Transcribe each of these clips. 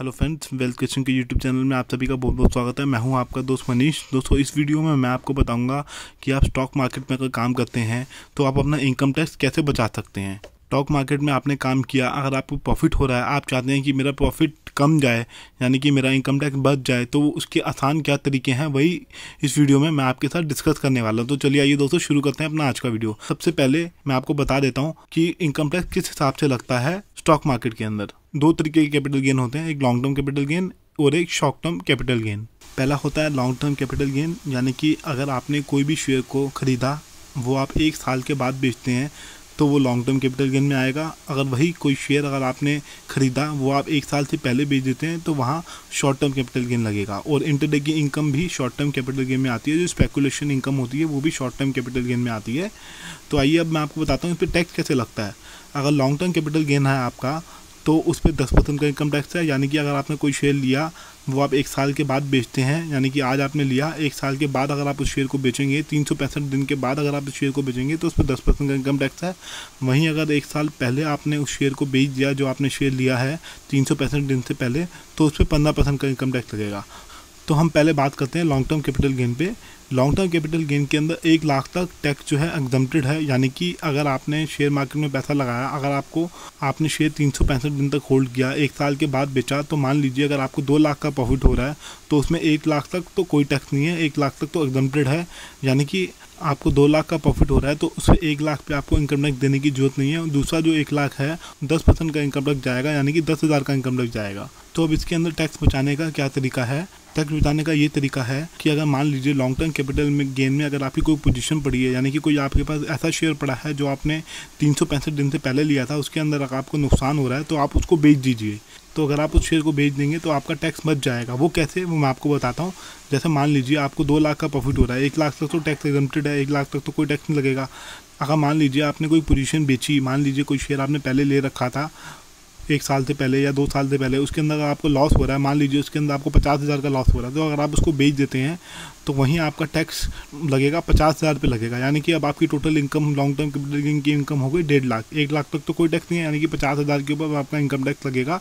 hello friends wealth kitchen के YouTube channel में आप सभी का बहुत बहुत स्वागत है मैं हूं आपका दोस्त मनीष दोस्तों इस वीडियो में मैं आपको बताऊंगा कि आप स्टॉक मार्केट में अगर काम करते हैं तो आप अपना इनकम टैक्स कैसे बचा सकते हैं स्टॉक मार्केट में आपने काम किया अगर आपको प्रॉफिट हो रहा है आप चाहते हैं कि मेरा प्रॉफिट कम जाए यानी कि मेरा इनकम टैक्स बच जाए तो उसके आसान क्या तरीके हैं वही इस वीडियो में मैं आपके साथ डिस्कस करने वाला हूँ तो चलिए आइए दोस्तों शुरू करते हैं अपना आज का वीडियो सबसे पहले मैं आपको बता देता हूँ कि इनकम टैक्स किस हिसाब से लगता है स्टॉक मार्केट के अंदर दो तरीके के कैपिटल गेन होते हैं एक लॉन्ग टर्म कैपिटल गेन और एक शॉर्ट टर्म कैपिटल गेन पहला होता है लॉन्ग टर्म कैपिटल गेन यानी कि अगर आपने कोई भी शेयर को ख़रीदा वो आप एक साल के बाद बेचते हैं तो वो लॉन्ग टर्म कैपिटल गेन में आएगा अगर वही कोई शेयर अगर आपने ख़रीदा वो आप एक साल से पहले बेच देते हैं तो वहाँ शॉर्ट टर्म कैपिटल गेन लगेगा और इंटरडे की इनकम भी शॉर्ट टर्म कैपिटल गेन में आती है जो स्पेकुलेशन इनकम होती है वो भी शॉर्ट टर्म कैपिटल गेन में आती है तो आइए अब मैं आपको बताता हूँ इस पर टैक्स कैसे लगता है अगर लॉन्ग टर्म कैपिटल गेन है आपका तो उस पर दस परसेंट का इनकम टैक्स है यानी कि अगर आपने कोई शेयर लिया वो आप एक साल के बाद बेचते हैं यानी कि आज आपने लिया एक साल के बाद अगर आप उस शेयर को बेचेंगे तीन सौ पैंसठ दिन के बाद अगर आप उस शेयर को बेचेंगे तो उस पर दस परसेंट का इनकम टैक्स है वहीं अगर एक साल पहले आपने उस शेयर को बेच दिया जो आपने शेयर लिया है तीन सौ पैंसठ दिन से पहले तो उस पर पंद्रह परसेंट का इनकम टैक्स लगेगा तो हम पहले बात करते हैं लॉन्ग टर्म कैपिटल गेन पे लॉन्ग टर्म कैपिटल गेन के अंदर एक लाख तक टैक्स जो है एग्जम्प्टेड है यानी कि अगर आपने शेयर मार्केट में पैसा लगाया अगर आपको आपने शेयर तीन सौ पैंसठ दिन तक होल्ड किया एक साल के बाद बेचा तो मान लीजिए अगर आपको दो लाख का प्रॉफिट हो रहा है तो उसमें एक लाख तक तो कोई टैक्स नहीं है एक लाख तक तो एग्जम्प्टेड है यानी कि आपको दो लाख का प्रॉफिट हो रहा है तो उस पर एक लाख पे आपको इनकम टैक्स देने की जरूरत नहीं है और दूसरा जो एक लाख है दस परसेंट का इनकम टैक्स जाएगा यानी कि दस हज़ार का इनकम टैक्स जाएगा तो अब इसके अंदर टैक्स बचाने का क्या तरीका है टैक्स बचाने का ये तरीका है कि अगर मान लीजिए लॉन्ग टर्म कैपिटल में गेन में अगर आपकी कोई पोजीशन पड़ी है यानी कि कोई आपके पास ऐसा शेयर पड़ा है जो आपने तीन दिन से पहले लिया था उसके अंदर आपको नुकसान हो रहा है तो आप उसको बेच दीजिए तो अगर आप उस शेयर को बेच देंगे तो आपका टैक्स बच जाएगा वो कैसे वो मैं आपको बताता हूँ जैसे मान लीजिए आपको दो लाख का प्रॉफिट हो रहा है एक लाख तक तो टैक्स एग्जम्प्टेड है एक लाख तक तो कोई टैक्स नहीं लगेगा अगर मान लीजिए आपने कोई पोजीशन बेची मान लीजिए कोई शेयर आपने पहले ले रखा था एक साल से पहले या दो साल से पहले उसके अंदर आपको लॉस हो रहा है मान लीजिए उसके अंदर आपको पचास हज़ार का लॉस हो रहा है तो अगर आप उसको बेच देते हैं तो वहीं आपका टैक्स लगेगा पचास हज़ार पर लगेगा यानी कि अब आपकी total income long term capital gain की इनकम हो गई डेढ़ लाख एक लाख तक तो कोई टैक्स नहीं है यानी कि पचास हज़ार के ऊपर आपका इनकम टैक्स लगेगा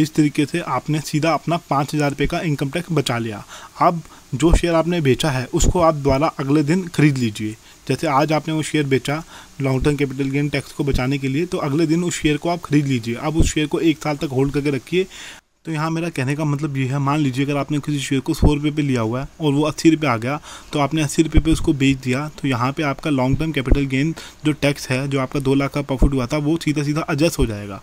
इस तरीके से आपने सीधा अपना पाँच हज़ार रुपये का इनकम टैक्स बचा लिया अब जो शेयर आपने बेचा है उसको आप द्वारा अगले दिन खरीद लीजिए जैसे आज आपने वो शेयर बेचा long term capital gain tax को बचाने के लिए तो अगले दिन उस शेयर को आप खरीद लीजिए अब उस शेयर को एक साल तक होल्ड करके रखिए तो यहाँ मेरा कहने का मतलब ये है मान लीजिए अगर आपने किसी शेयर को सौ रुपये पर लिया हुआ है और वो अस्सी रुपये आ गया तो आपने अस्सी रुपये पर उसको बेच दिया तो यहाँ पे आपका लॉन्ग टर्म कैपिटल गेन जो टैक्स है जो आपका दो लाख का प्रॉफिट हुआ था वो सीधा सीधा एडजस्ट हो जाएगा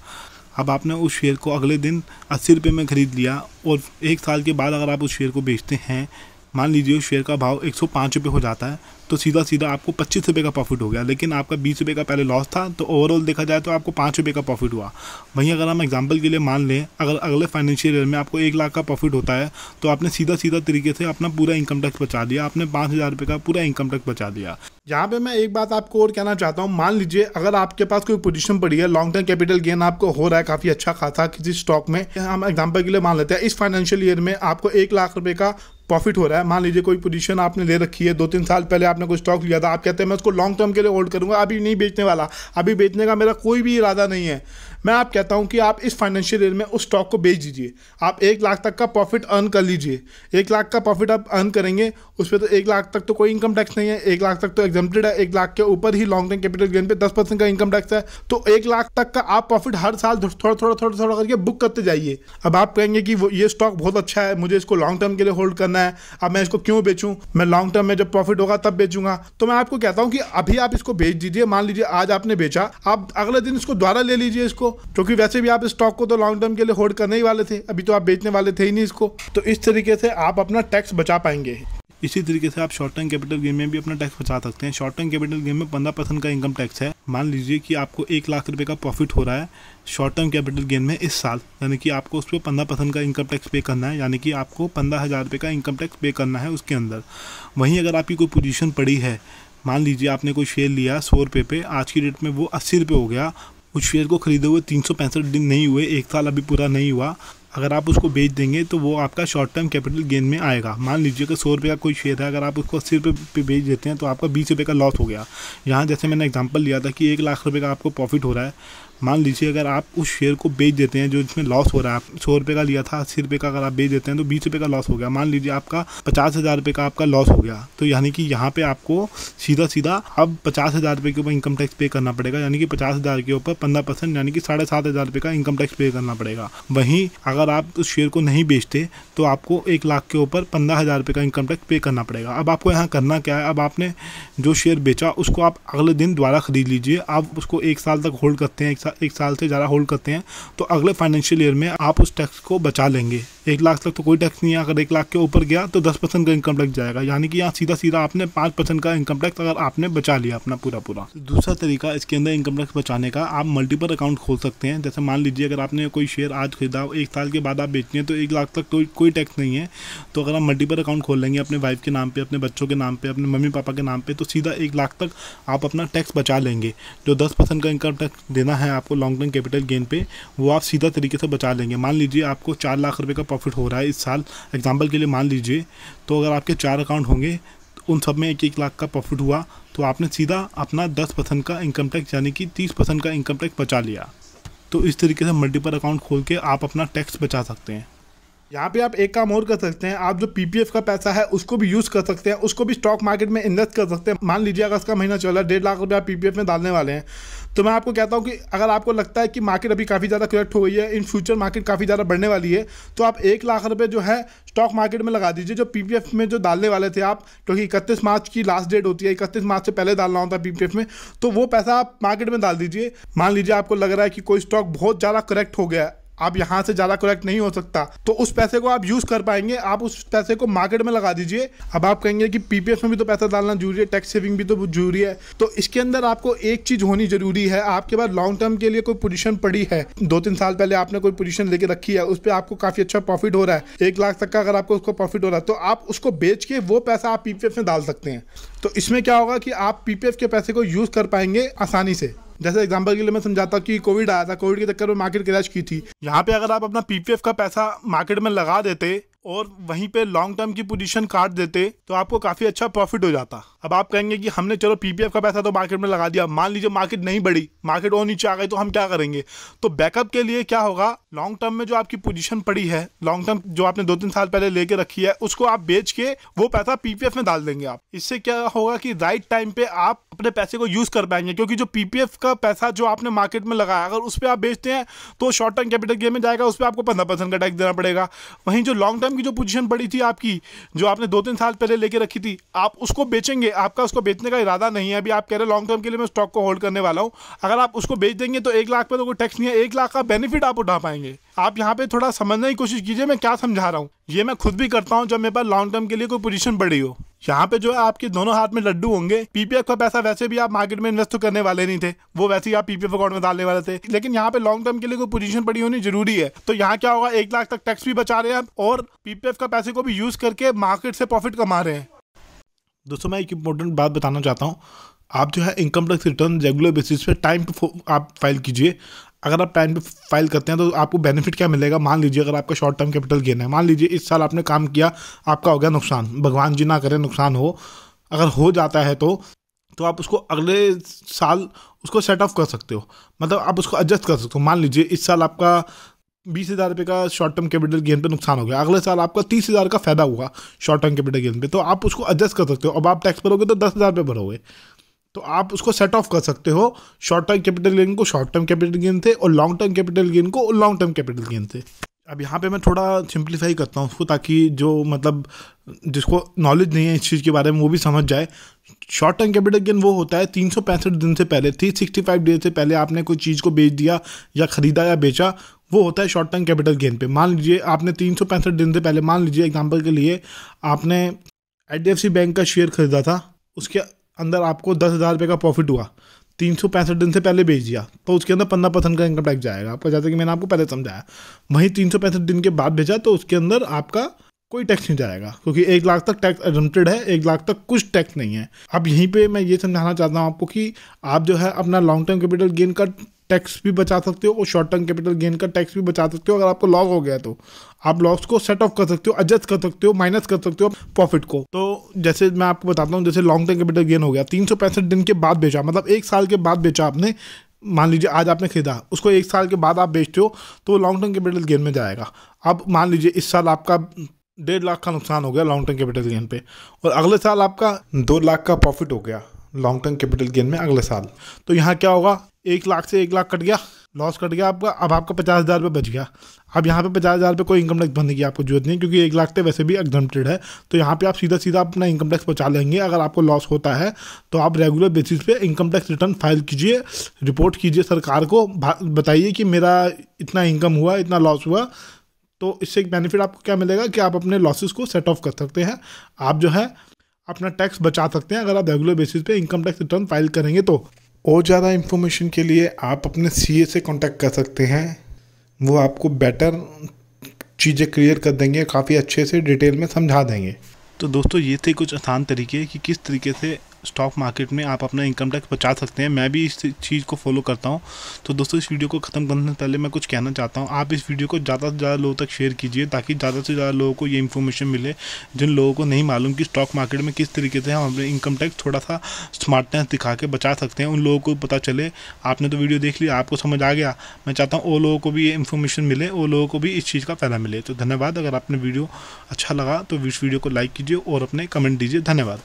अब आपने उस शेयर को अगले दिन अस्सी रुपये में ख़रीद लिया और एक साल के बाद अगर आप उस शेयर को बेचते हैं मान लीजिए शेयर का भाव एक सौ हो जाता है तो सीधा सीधा आपको पच्चीस रुपये का प्रॉफिट हो गया लेकिन आपका बीस रुपये का पहले लॉस था तो ओवरऑल देखा जाए तो आपको पाँच रुपये का प्रॉफिट हुआ वहीं अगर हम एग्जांपल के लिए मान लें अगर अगले फाइनेंशियल ईयर में आपको एक लाख का प्रॉफिट होता है तो आपने सीधा सीधा तरीके से अपना पूरा इनकम टैक्स बचा दिया आपने पाँच हज़ार रुपये का पूरा इनकम टैक्स बचा दिया यहाँ पे मैं एक बात आपको और कहना चाहता हूँ मान लीजिए अगर आपके पास कोई पोजीशन पड़ी है लॉन्ग टर्म कैपिटल गेन आपको हो रहा है काफ़ी अच्छा खासा किसी स्टॉक में हम एग्जांपल के लिए मान लेते हैं इस फाइनेंशियल ईयर में आपको एक लाख रुपए का प्रॉफिट हो रहा है मान लीजिए कोई पोजीशन आपने ले रखी है दो तीन साल पहले आपने कोई स्टॉक लिया था आप कहते हैं मैं उसको लॉन्ग टर्म के लिए होल्ड करूँगा अभी नहीं बेचने वाला अभी बेचने का मेरा कोई भी इरादा नहीं है मैं आप कहता हूँ कि आप इस फाइनेंशियल ईयर में उस स्टॉक को बेच दीजिए आप एक लाख तक का प्रॉफिट अर्न कर लीजिए एक लाख का प्रॉफिट आप अर्न करेंगे उस पर तो एक लाख तक तो कोई इनकम टैक्स नहीं है एक लाख तक तो एग्जाम्प्टेड है एक लाख के ऊपर ही लॉन्ग टर्म कैपिटल गेन पे दस परसेंट का इनकम टैक्स है तो एक लाख तक का आप प्रॉफिट हर साल थोड़ा थोड़ा थोड़ा थोड़ा करके बुक करते जाइए अब आप कहेंगे कि वो ये स्टॉक बहुत अच्छा है मुझे इसको लॉन्ग टर्म के लिए होल्ड करना है अब मैं इसको क्यों बेचूँ मैं लॉन्ग टर्म में जब प्रॉफिट होगा तब बेचूंगा तो मैं आपको कहता हूँ कि अभी आप इसको बेच दीजिए मान लीजिए आज आपने बेचा आप अगले दिन इसको दोबारा ले लीजिए इसको क्योंकि वैसे भी आप स्टॉक को तो लॉन्ग टर्म के लिए होल्ड करने ही वाले थे अभी तो आप बेचने वाले थे ही नहीं इसको तो इस तरीके से आप अपना टैक्स बचा पाएंगे इसी तरीके से आप शॉर्ट टर्म कैपिटल गेम में भी अपना टैक्स बचा सकते हैं शॉर्ट टर्म कैपिटल गेम में पंद्रह परसेंट का इनकम टैक्स है मान लीजिए कि आपको एक लाख रुपये का प्रॉफिट हो रहा है शॉर्ट टर्म कैपिटल गेम में इस साल यानी कि आपको उस पर पंद्रह परसेंट का इनकम टैक्स पे करना है यानी कि आपको पंद्रह हज़ार रुपये का इनकम टैक्स पे करना है उसके अंदर वहीं अगर आपकी कोई पोजीशन पड़ी है मान लीजिए आपने कोई शेयर लिया सौ रुपये पे आज की डेट में वो अस्सी रुपये हो गया उस शेयर को खरीदे हुए तीन सौ पैंसठ दिन नहीं हुए एक साल अभी पूरा नहीं हुआ अगर आप उसको बेच देंगे तो वो आपका शॉर्ट टर्म कैपिटल गेन में आएगा मान लीजिए कि सौ रुपये का कोई शेयर है अगर आप उसको अस्सी रुपये पे बेच देते हैं तो आपका बीस रुपये का लॉस हो गया यहाँ जैसे मैंने एग्जाम्पल लिया था कि एक लाख रुपये का आपको प्रॉफिट हो रहा है मान लीजिए अगर आप उस शेयर को बेच देते हैं जो जिसमें लॉस हो रहा है आप सौ रुपये का लिया था अस्सी रुपये का अगर आप बेच देते हैं तो बीस रुपये का लॉस हो गया मान लीजिए आपका पचास हज़ार रुपये का आपका लॉस हो गया तो यानी कि यहाँ पे आपको सीधा सीधा अब पचास हज़ार रुपये के ऊपर इनकम टैक्स पे करना पड़ेगा यानी कि पचास हज़ार के ऊपर पंद्रह परसेंट यानी कि साढ़े सात हज़ार रुपये का इनकम टैक्स पे करना पड़ेगा वहीं अगर आप उस शेयर को नहीं बेचते तो आपको एक लाख के ऊपर पंद्रह हज़ार रुपये का इनकम टैक्स पे करना पड़ेगा अब आपको यहाँ करना क्या है अब आपने जो शेयर बेचा उसको आप अगले दिन दोबारा खरीद लीजिए आप उसको एक साल तक होल्ड करते हैं एक साल एक साल से ज़्यादा होल्ड करते हैं तो अगले फाइनेंशियल ईयर में आप उस टैक्स को बचा लेंगे एक लाख तक तो कोई टैक्स नहीं है अगर एक लाख के ऊपर गया तो दस परसेंट का इनकम टैक्स जाएगा यानी कि यहाँ सीधा सीधा आपने पाँच परसेंट का इनकम टैक्स अगर आपने बचा लिया अपना पूरा पूरा दूसरा तरीका इसके अंदर इनकम टैक्स बचाने का आप मल्टीपल अकाउंट खोल सकते हैं जैसे मान लीजिए अगर आपने कोई शेयर आज खरीदा एक साल के बाद आप बेचते हैं तो एक लाख तक कोई कोई टैक्स नहीं है तो अगर आप मल्टीपल अकाउंट खोल लेंगे अपने वाइफ के नाम पर अपने बच्चों के नाम पर अपने मम्मी पापा के नाम पर तो सीधा एक लाख तक आप अपना टैक्स बचा लेंगे जो दस परसेंट का इनकम टैक्स देना है आपको लॉन्ग टर्म कैपिटल गेन पे वो आप सीधा तरीके से बचा लेंगे मान लीजिए आपको चार लाख रुपये का प्रॉफिट हो रहा है इस साल एग्जाम्पल के लिए मान लीजिए तो अगर आपके चार अकाउंट होंगे उन सब में एक एक लाख का प्रॉफिट हुआ तो आपने सीधा अपना दस परसेंट का इनकम टैक्स यानी कि तीस परसेंट का इनकम टैक्स बचा लिया तो इस तरीके से मल्टीपल अकाउंट खोल के आप अपना टैक्स बचा सकते हैं यहाँ पे आप एक काम और कर सकते हैं आप जो पीपीएफ का पैसा है उसको भी यूज़ कर सकते हैं उसको भी स्टॉक मार्केट में इन्वेस्ट कर सकते हैं मान लीजिए अगर इसका महीना चल रहा है डेढ़ लाख रुपया पी में डालने वाले हैं तो मैं आपको कहता हूँ कि अगर आपको लगता है कि मार्केट अभी काफ़ी ज़्यादा करेक्ट हो गई है इन फ्यूचर मार्केट काफ़ी ज़्यादा बढ़ने वाली है तो आप एक लाख रुपये जो है स्टॉक मार्केट में लगा दीजिए जो पी में जो डालने वाले थे आप क्योंकि इकतीस मार्च की लास्ट डेट होती है इकतीस मार्च से पहले डालना होता है पी में तो वो पैसा आप मार्केट में डाल दीजिए मान लीजिए आपको लग रहा है कि कोई स्टॉक बहुत ज़्यादा करेक्ट हो गया है आप यहाँ से ज़्यादा कलेक्ट नहीं हो सकता तो उस पैसे को आप यूज़ कर पाएंगे आप उस पैसे को मार्केट में लगा दीजिए अब आप कहेंगे कि पीपीएफ में भी तो पैसा डालना जरूरी है टैक्स सेविंग भी तो जरूरी है तो इसके अंदर आपको एक चीज़ होनी जरूरी है आपके पास लॉन्ग टर्म के लिए कोई पोजिशन पड़ी है दो तीन साल पहले आपने कोई पोजिशन लेके रखी है उस पर आपको काफ़ी अच्छा प्रॉफिट हो रहा है एक लाख तक का अगर आपको उसको प्रॉफिट हो रहा है तो आप उसको बेच के वो पैसा आप पीपीएफ में डाल सकते हैं तो इसमें क्या होगा कि आप पीपीएफ के पैसे को यूज़ कर पाएंगे आसानी से जैसे एग्जाम्पल के लिए मैं समझाता हूँ कि कोविड आया था कोविड के चक्कर में मार्केट क्रैश की थी यहाँ पे अगर आप अपना पीपीएफ का पैसा मार्केट में लगा देते और वहीं पे लॉन्ग टर्म की पोजीशन काट देते तो आपको काफ़ी अच्छा प्रॉफिट हो जाता अब आप कहेंगे कि हमने चलो पीपीएफ का पैसा तो मार्केट में लगा दिया मान लीजिए मार्केट नहीं बढ़ी मार्केट और नीचे आ गई तो हम क्या करेंगे तो बैकअप के लिए क्या होगा लॉन्ग टर्म में जो आपकी पोजीशन पड़ी है लॉन्ग टर्म जो आपने दो तीन साल पहले लेके रखी है उसको आप बेच के वो पैसा पीपीएफ में डाल देंगे आप इससे क्या होगा कि राइट टाइम पे आप अपने पैसे को यूज कर पाएंगे क्योंकि जो पीपीएफ का पैसा जो आपने मार्केट में लगाया अगर उस पर आप बेचते हैं तो शॉर्ट टर्म कैपिटल गेम में जाएगा उस पर आपको पंद्रह परसेंट का टैक्स देना पड़ेगा वहीं जो लॉन्ग टर्म की जो पोजिशन पड़ी थी आपकी जो आपने दो तीन साल पहले लेके रखी थी आप उसको बेचेंगे आपका उसको बेचने का इरादा नहीं है अभी आप कह रहे लॉन्ग टर्म के लिए मैं स्टॉक को होल्ड करने वाला हूँ अगर आप उसको बेच देंगे तो एक लाख पे तो कोई टैक्स नहीं है एक लाख का बेनिफिट आप उठा पाएंगे आप यहाँ पे थोड़ा समझने की कोशिश कीजिए मैं क्या समझा रहा हूँ ये मैं खुद भी करता हूँ जब मेरे पास लॉन्ग टर्म के लिए कोई पोजिशन बढ़ी हो यहाँ पे जो है आपके दोनों हाथ में लड्डू होंगे पीपीएफ का पैसा वैसे भी आप मार्केट में इन्वेस्ट तो करने वाले नहीं थे वो वैसे ही आप पीपीएफ अकाउंट में डालने वाले थे लेकिन यहाँ पे लॉन्ग टर्म के लिए कोई पोजीशन पड़ी होनी जरूरी है तो यहाँ क्या होगा एक लाख तक टैक्स भी बचा रहे हैं और पीपीएफ का पैसे को भी यूज करके मार्केट से प्रॉफिट कमा रहे हैं दोस्तों मैं एक इंपॉर्टेंट बात बताना चाहता हूँ आप जो है income tax return regular basis पे टाइम पे आप फाइल कीजिए अगर आप टाइम पे फाइल करते हैं तो आपको बेनिफिट क्या मिलेगा मान लीजिए अगर आपका शॉर्ट टर्म कैपिटल गेन है मान लीजिए इस साल आपने काम किया आपका हो गया नुकसान भगवान जी ना करें नुकसान हो अगर हो जाता है तो तो आप उसको अगले साल उसको सेट ऑफ कर सकते हो मतलब आप उसको एडजस्ट कर सकते हो मान लीजिए इस साल आपका बीस हज़ार रुपये का शॉर्ट टर्म कैपिटल गेन पे नुकसान हो गया अगले साल आपका तीस हज़ार का फायदा हुआ शॉर्ट टर्म कैपिटल गेन पे तो आप उसको एडजस्ट कर सकते हो अब आप टैक्स भरोगे तो दस हज़ार रुपये भरोगे तो आप उसको सेट ऑफ कर सकते हो शॉर्ट टर्म कैपिटल गेन को शॉर्ट टर्म कैपिटल गेन से और लॉन्ग टर्म कैपिटल गेन को लॉन्ग टर्म कैपिटल गेन थे अब यहाँ पे मैं थोड़ा सिंप्लीफाई करता हूँ उसको ताकि जो मतलब जिसको नॉलेज नहीं है इस चीज़ के बारे में वो भी समझ जाए शॉर्ट टर्म कैपिटल गेन वो होता है तीन दिन से पहले थ्री सिक्सटी फाइव डे से पहले आपने कोई चीज़ को बेच दिया या ख़रीदा या बेचा वो होता है शॉर्ट टर्म कैपिटल गेन पे मान लीजिए आपने तीन सौ पैंसठ दिन से पहले मान लीजिए एग्जाम्पल के लिए आपने एच बैंक का शेयर खरीदा था उसके अंदर आपको दस हज़ार रुपये का प्रॉफिट हुआ तीन सौ पैंसठ दिन से पहले बेच दिया तो उसके अंदर पंद्रह परसेंट का इनकम टैक्स जाएगा आपका जैसे कि मैंने आपको पहले समझाया वहीं तीन सौ पैंसठ दिन के बाद भेजा तो उसके अंदर आपका कोई टैक्स नहीं जाएगा क्योंकि एक लाख तक टैक्स एडम्प्टेड है एक लाख तक कुछ टैक्स नहीं है अब यहीं पे मैं ये समझाना चाहता हूँ आपको कि आप जो है अपना लॉन्ग टर्म कैपिटल गेन का टैक्स भी बचा सकते हो और शॉर्ट टर्म कैपिटल गेन का टैक्स भी बचा सकते हो अगर आपको लॉस हो गया तो आप लॉस को सेट ऑफ कर सकते हो एडजस्ट कर सकते हो माइनस कर सकते हो प्रॉफिट को तो जैसे मैं आपको बताता हूँ जैसे लॉन्ग टर्म कैपिटल गेन हो गया तीन दिन के बाद बेचा मतलब एक साल के बाद बेचा आपने मान लीजिए आज आपने खरीदा उसको एक साल के बाद आप बेचते हो तो लॉन्ग टर्म कैपिटल गेन में जाएगा अब मान लीजिए इस साल आपका डेढ़ लाख का नुकसान हो गया लॉन्ग टर्म कैपिटल गेन पे और अगले साल आपका दो लाख का प्रॉफिट हो गया लॉन्ग टर्म कैपिटल गेन में अगले साल तो यहाँ क्या होगा एक लाख से एक लाख कट गया लॉस कट गया आपका अब आपका पचास हज़ार रुपये बच गया अब यहाँ पे पचास हज़ार रुपये कोई इनकम टैक्स बनने की आपको जरूरत नहीं क्योंकि एक लाख तो वैसे भी एग्जामेटेड है तो यहाँ पे आप सीधा सीधा अपना इनकम टैक्स बचा लेंगे अगर आपको लॉस होता है तो आप रेगुलर बेसिस पे इनकम टैक्स रिटर्न फाइल कीजिए रिपोर्ट कीजिए सरकार को बताइए कि मेरा इतना इनकम हुआ इतना लॉस हुआ तो इससे एक बेनिफिट आपको क्या मिलेगा कि आप अपने लॉसेस को सेट ऑफ कर सकते हैं आप जो है अपना टैक्स बचा सकते हैं अगर आप रेगुलर बेसिस पे इनकम टैक्स रिटर्न फाइल करेंगे तो और ज़्यादा इन्फॉर्मेशन के लिए आप अपने सी से कॉन्टैक्ट कर सकते हैं वो आपको बेटर चीज़ें क्लियर कर देंगे काफ़ी अच्छे से डिटेल में समझा देंगे तो दोस्तों ये थे कुछ आसान तरीके कि किस तरीके से स्टॉक मार्केट में आप अपना इनकम टैक्स बचा सकते हैं मैं भी इस चीज़ को फॉलो करता हूँ तो दोस्तों इस वीडियो को ख़त्म करने से पहले मैं कुछ कहना चाहता हूँ आप इस वीडियो को ज़्यादा से ज़्यादा लोगों तक शेयर कीजिए ताकि ज़्यादा से ज़्यादा लोगों को ये इन्फॉर्मेशन मिले जिन लोगों को नहीं मालूम कि स्टॉक मार्केट में किस तरीके से हम अपने इनकम टैक्स थोड़ा सा स्मार्टनेस दिखा के बचा सकते हैं उन लोगों को पता चले आपने तो वीडियो देख लिया आपको समझ आ गया मैं चाहता हूँ वो लोगों को भी ये इन्फॉर्मेशन मिले वो लोगों को भी इस चीज़ का फ़ायदा मिले तो धन्यवाद अगर आपने वीडियो अच्छा लगा तो इस वीडियो को लाइक कीजिए और अपने कमेंट दीजिए धन्यवाद